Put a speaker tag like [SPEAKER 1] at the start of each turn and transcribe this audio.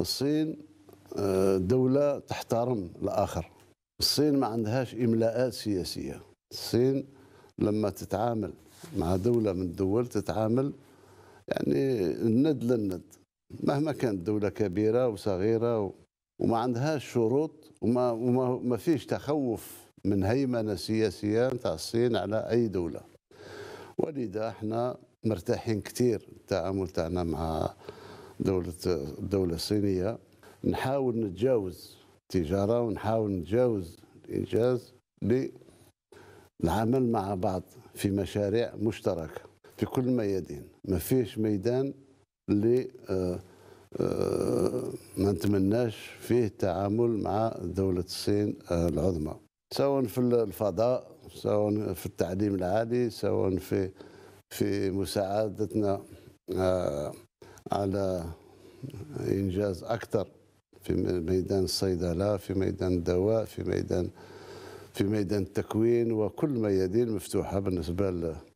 [SPEAKER 1] الصين آه، دولة تحترم الآخر الصين ما عندهاش إملاءات سياسية الصين لما تتعامل مع دولة من الدول تتعامل يعني الند للند مهما كانت دولة كبيرة وصغيرة وما عندهاش شروط وما, وما فيش تخوف من هيمنة سياسية نتاع الصين على أي دولة ولذا احنا مرتاحين كثير التعامل تاعنا مع دولة الدولة الصينية نحاول نتجاوز التجارة ونحاول نتجاوز الإنجاز للعمل مع بعض في مشاريع مشتركة في كل الميادين ما فيش ميدان اللي آه، آه، ما نتمناش فيه التعامل مع دولة الصين العظمى سواء في الفضاء سواء في التعليم العالي سواء في في مساعدتنا آه، على إنجاز أكثر في ميدان الصيدلة في ميدان الدواء في ميدان في ميدان التكوين وكل ميادين مفتوحة بالنسبة